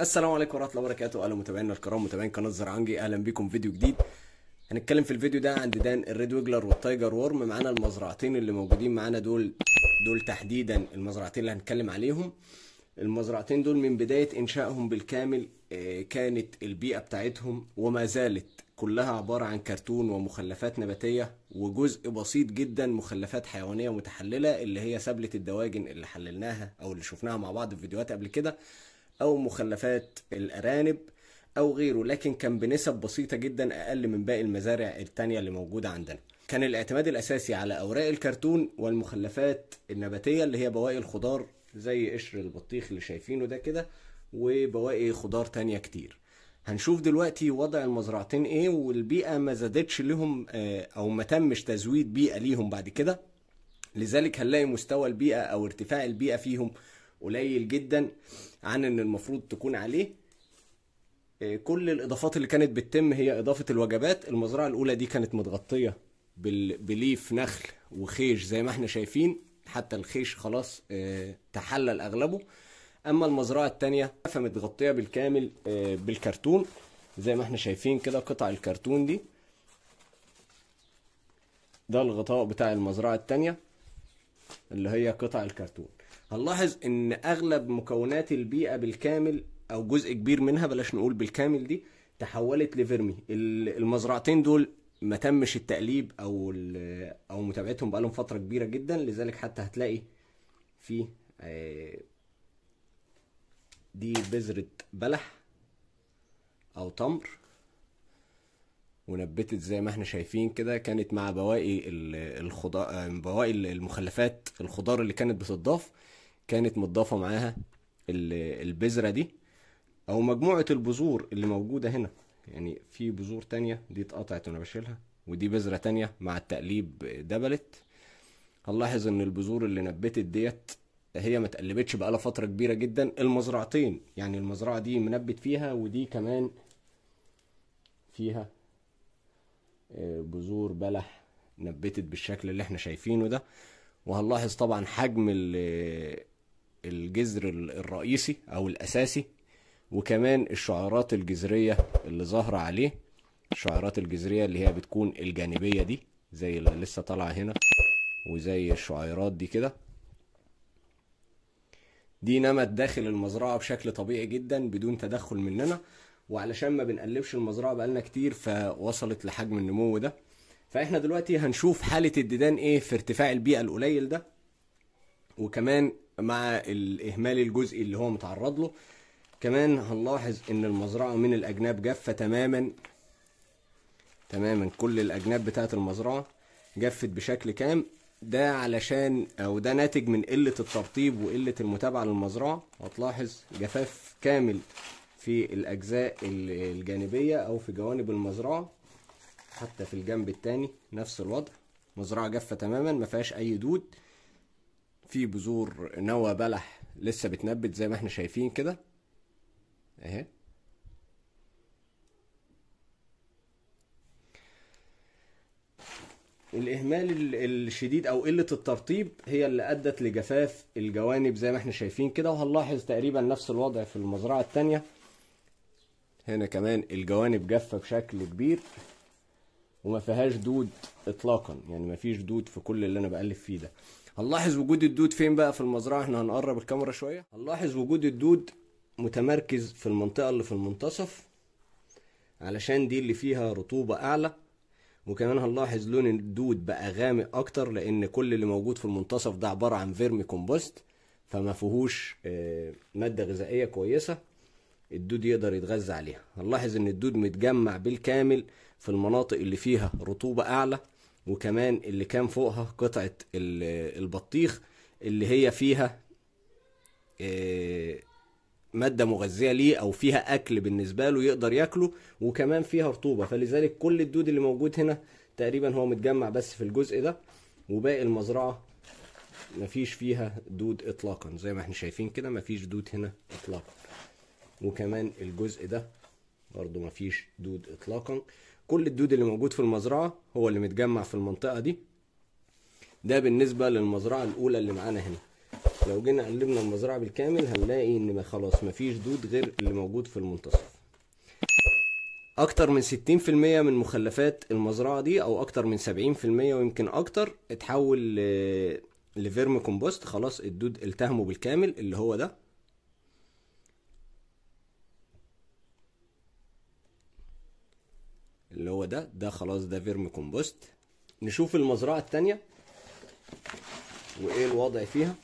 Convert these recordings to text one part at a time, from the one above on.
السلام عليكم ورحمه الله وبركاته اهلا متابعينا الكرام متابعين قناه زرعانجي اهلا بيكم في فيديو جديد هنتكلم في الفيديو ده عن ديدان الريد ويجلر والتايجر وورم معانا المزرعتين اللي موجودين معانا دول دول تحديدا المزرعتين اللي هنتكلم عليهم المزرعتين دول من بدايه انشائهم بالكامل آه، كانت البيئه بتاعتهم وما زالت كلها عباره عن كرتون ومخلفات نباتيه وجزء بسيط جدا مخلفات حيوانيه متحلله اللي هي سبله الدواجن اللي حللناها او اللي شفناها مع بعض في فيديوهات قبل كده أو مخلفات الأرانب أو غيره لكن كان بنسب بسيطة جدا أقل من باقي المزارع التانية اللي موجودة عندنا كان الاعتماد الأساسي على أوراق الكرتون والمخلفات النباتية اللي هي بواقي الخضار زي قشر البطيخ اللي شايفينه ده كده وبواقي خضار تانية كتير هنشوف دلوقتي وضع المزرعتين ايه والبيئة ما زادتش لهم آه، او ما تمش تزويد بيئة ليهم بعد كده لذلك هنلاقي مستوى البيئة او ارتفاع البيئة فيهم قليل جدا عن ان المفروض تكون عليه آه، كل الاضافات اللي كانت بتتم هي اضافه الوجبات المزرعه الاولى دي كانت متغطيه بليف نخل وخيش زي ما احنا شايفين حتى الخيش خلاص آه، تحلل اغلبه اما المزرعه الثانيه فمتغطيه بالكامل آه، بالكرتون زي ما احنا شايفين كده قطع الكرتون دي ده الغطاء بتاع المزرعه الثانيه اللي هي قطع الكرتون هنلاحظ ان اغلب مكونات البيئه بالكامل او جزء كبير منها بلاش نقول بالكامل دي تحولت لفيرمي المزرعتين دول ما تمش التقليب او او متابعتهم بقالهم فتره كبيره جدا لذلك حتى هتلاقي في آه، دي بذره بلح او تمر ونبتت زي ما احنا شايفين كده كانت مع بواقي الخضار آه، بواقي المخلفات الخضار اللي كانت بتضاف كانت متضافه معاها البذره دي او مجموعه البذور اللي موجوده هنا يعني في بذور تانية دي اتقطعت وانا بشيلها ودي بذره تانية مع التقليب دبلت هنلاحظ ان البذور اللي نبتت ديت هي ما اتقلبتش بقالها فتره كبيره جدا المزرعتين يعني المزرعه دي منبت فيها ودي كمان فيها آه، بذور بلح نبتت بالشكل اللي احنا شايفينه ده وهنلاحظ طبعا حجم الجذر الرئيسي او الاساسي وكمان الشعارات الجذريه اللي ظاهره عليه الشعارات الجذريه اللي هي بتكون الجانبيه دي زي اللي لسه طالعه هنا وزي الشعيرات دي كده دي نمت داخل المزرعه بشكل طبيعي جدا بدون تدخل مننا وعلشان ما بنقلبش المزرعه بقالنا كتير فوصلت لحجم النمو ده فاحنا دلوقتي هنشوف حاله الديدان ايه في ارتفاع البيئه القليل ده وكمان مع الإهمال الجزئي اللي هو متعرض له كمان هنلاحظ ان المزرعة من الأجناب جافة تماما تماما كل الأجناب بتاعة المزرعة جفت بشكل كام ده علشان او ده ناتج من قلة الترطيب وقلة المتابعة للمزرعة هتلاحظ جفاف كامل في الأجزاء الجانبية او في جوانب المزرعة حتى في الجنب التاني نفس الوضع مزرعة جافة تماما مفيهاش أي دود في بذور نوى بلح لسه بتنبت زي ما احنا شايفين كده اهي الاهمال الشديد او قله الترطيب هي اللي ادت لجفاف الجوانب زي ما احنا شايفين كده وهنلاحظ تقريبا نفس الوضع في المزرعه الثانيه هنا كمان الجوانب جافه بشكل كبير وما فيهاش دود اطلاقا يعني ما فيش دود في كل اللي انا بألف فيه ده هنلاحظ وجود الدود فين بقى في المزرعه احنا هنقرب الكاميرا شويه هنلاحظ وجود الدود متمركز في المنطقه اللي في المنتصف علشان دي اللي فيها رطوبه اعلى وكمان هنلاحظ لون الدود بقى غامق اكتر لان كل اللي موجود في المنتصف ده عباره عن فيرمي كومبوست فما فيهوش آه، ماده غذائيه كويسه الدود يقدر يتغذى عليها هنلاحظ ان الدود متجمع بالكامل في المناطق اللي فيها رطوبة اعلى وكمان اللي كان فوقها قطعة البطيخ اللي هي فيها آه، مادة مغذية ليه او فيها اكل بالنسبة له يقدر ياكله وكمان فيها رطوبة فلذلك كل الدود اللي موجود هنا تقريبا هو متجمع بس في الجزء ده وباقي المزرعة مفيش فيها دود اطلاقا زي ما احنا شايفين كده مفيش دود هنا اطلاقا وكمان الجزء ده برضو مفيش دود اطلاقا كل الدود اللي موجود في المزرعة هو اللي متجمع في المنطقة دي ده بالنسبة للمزرعة الأولى اللي معانا هنا لو جينا قلبنا المزرعة بالكامل هنلاقي ان خلاص مفيش دود غير اللي موجود في المنتصف اكتر من 60% من مخلفات المزرعة دي او اكتر من 70% ويمكن اكتر اتحول لفيرم كومبوست خلاص الدود التهمه بالكامل اللي هو ده ده ده خلاص ده فيرم كومبوست نشوف المزرعة التانية وايه الوضع فيها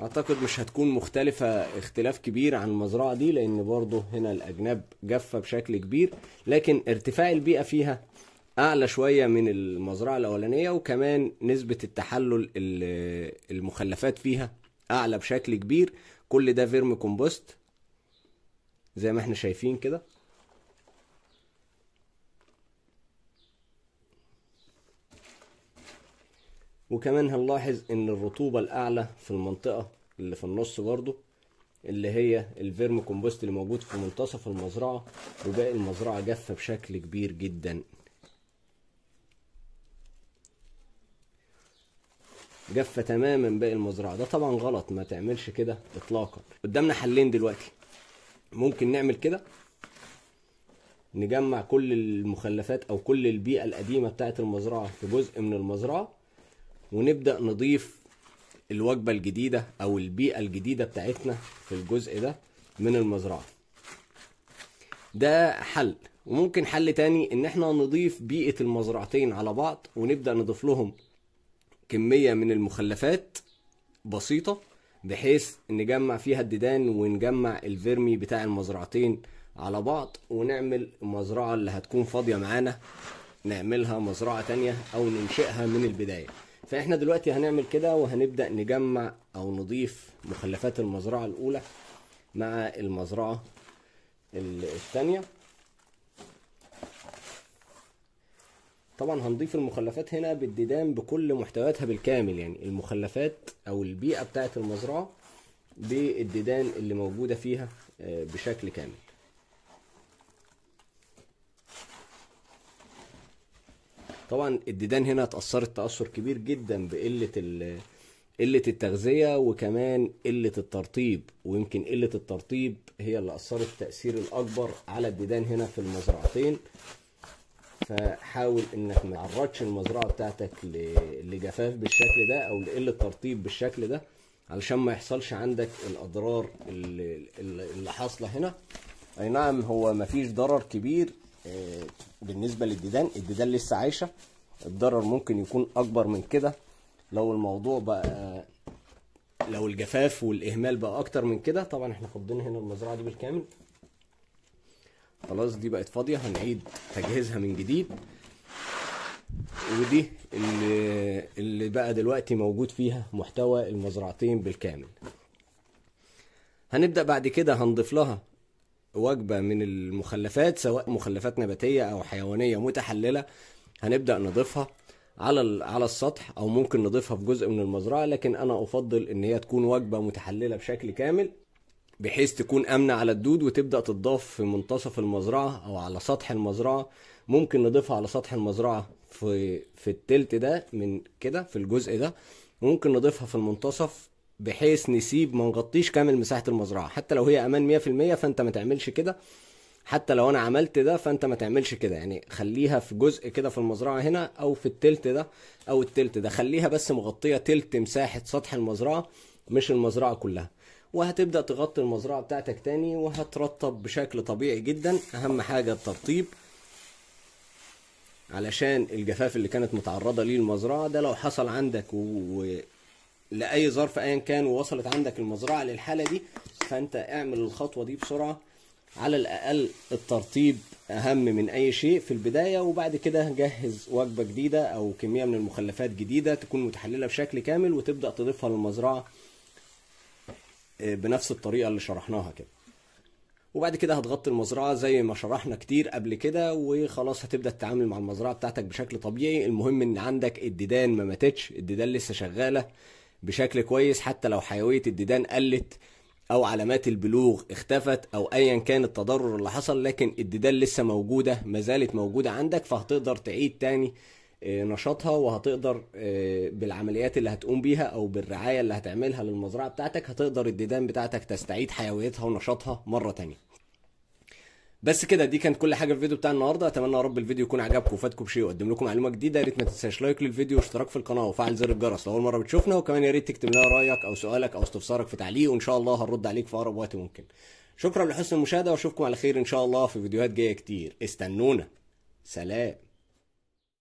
اعتقد مش هتكون مختلفة اختلاف كبير عن المزرعة دي لان برضو هنا الاجناب جافة بشكل كبير لكن ارتفاع البيئة فيها اعلى شوية من المزرعة الاولانية وكمان نسبة التحلل المخلفات فيها اعلى بشكل كبير كل ده فيرم كومبوست زي ما احنا شايفين كده وكمان هنلاحظ ان الرطوبة الاعلى في المنطقة اللي في النص برضو اللي هي الفيرم كومبوست اللي موجود في منتصف المزرعة وباقي المزرعة جافة بشكل كبير جدا جافة تماما باقي المزرعة ده طبعا غلط ما تعملش كده اطلاقا قدامنا حلين دلوقتي ممكن نعمل كده نجمع كل المخلفات او كل البيئة القديمة بتاعت المزرعة في جزء من المزرعة ونبدا نضيف الوجبه الجديده او البيئه الجديده بتاعتنا في الجزء ده من المزرعه ده حل وممكن حل تاني ان احنا نضيف بيئه المزرعتين على بعض ونبدا نضيف لهم كميه من المخلفات بسيطه بحيث نجمع فيها الديدان ونجمع الفيرمي بتاع المزرعتين على بعض ونعمل المزرعه اللي هتكون فاضيه معانا نعملها مزرعه تانية او ننشئها من البدايه فاحنا دلوقتي هنعمل كده وهنبدا نجمع او نضيف مخلفات المزرعه الاولى مع المزرعه الثانيه طبعا هنضيف المخلفات هنا بالديدان بكل محتوياتها بالكامل يعني المخلفات او البيئه بتاعه المزرعه بالديدان اللي موجوده فيها آه، بشكل كامل طبعا الديدان هنا اتأثرت تأثر كبير جدا بقلة ال قلة التغذية وكمان قلة الترطيب ويمكن قلة الترطيب هي اللي أثرت التأثير الأكبر على الديدان هنا في المزرعتين فحاول انك ما تعرضش المزرعه بتاعتك لجفاف بالشكل ده او لقله ترطيب بالشكل ده علشان ما يحصلش عندك الاضرار اللي, اللي حاصله هنا اي نعم هو مفيش ضرر كبير آه، بالنسبه للديدان الديدان لسه عايشه الضرر ممكن يكون اكبر من كده لو الموضوع بقى لو الجفاف والاهمال بقى اكتر من كده طبعا احنا فضينا هنا المزرعه دي بالكامل خلاص دي بقت فاضيه هنعيد تجهيزها من جديد ودي اللي, اللي بقى دلوقتي موجود فيها محتوى المزرعتين بالكامل هنبدا بعد كده هنضيف لها وجبه من المخلفات سواء مخلفات نباتيه او حيوانيه متحلله هنبدا نضيفها على على السطح او ممكن نضيفها في جزء من المزرعه لكن انا افضل ان هي تكون وجبه متحلله بشكل كامل بحيث تكون امنه على الدود وتبدا تتضاف في منتصف المزرعه او على سطح المزرعه ممكن نضيفها على سطح المزرعه في في التلت ده من كده في الجزء ده ممكن نضيفها في المنتصف بحيث نسيب ما نغطيش كامل مساحه المزرعه حتى لو هي امان 100% فانت ما تعملش كده حتى لو انا عملت ده فانت ما تعملش كده يعني خليها في جزء كده في المزرعه هنا او في التلت ده او التلت ده خليها بس مغطيه تلت مساحه سطح المزرعه مش المزرعه كلها وهتبدا تغطي المزرعه بتاعتك تاني وهترطب بشكل طبيعي جدا اهم حاجه الترطيب علشان الجفاف اللي كانت متعرضه ليه المزرعه ده لو حصل عندك و... لاي ظرف ايا كان ووصلت عندك المزرعه للحاله دي فانت اعمل الخطوه دي بسرعه على الاقل الترطيب اهم من اي شيء في البدايه وبعد كده جهز وجبه جديده او كميه من المخلفات جديده تكون متحلله بشكل كامل وتبدا تضيفها للمزرعه آه، بنفس الطريقه اللي شرحناها كده وبعد كده هتغطي المزرعه زي ما شرحنا كتير قبل كده وخلاص هتبدا تتعامل مع المزرعه بتاعتك بشكل طبيعي المهم ان عندك الديدان ما ماتتش الديدان لسه شغاله بشكل كويس حتى لو حيويه الديدان قلت او علامات البلوغ اختفت او ايا كان التضرر اللي حصل لكن الديدان لسه موجوده ما زالت موجوده عندك فهتقدر تعيد تاني آه، نشاطها وهتقدر آه، بالعمليات اللي هتقوم بيها او بالرعايه اللي هتعملها للمزرعه بتاعتك هتقدر الديدان بتاعتك تستعيد حيويتها ونشاطها مره تانيه بس كده دي كانت كل حاجه في الفيديو بتاع النهارده اتمنى يا رب الفيديو يكون عجبكم وفادكم بشيء وقدم لكم معلومه جديده يا ريت ما تنساش لايك للفيديو واشتراك في القناه وفعل زر الجرس لو اول مره بتشوفنا وكمان يا ريت تكتب لنا رايك او سؤالك او استفسارك في تعليق وان شاء الله هنرد عليك في اقرب وقت ممكن شكرا لحسن المشاهده واشوفكم على خير ان شاء الله في فيديوهات جايه كتير استنونا سلام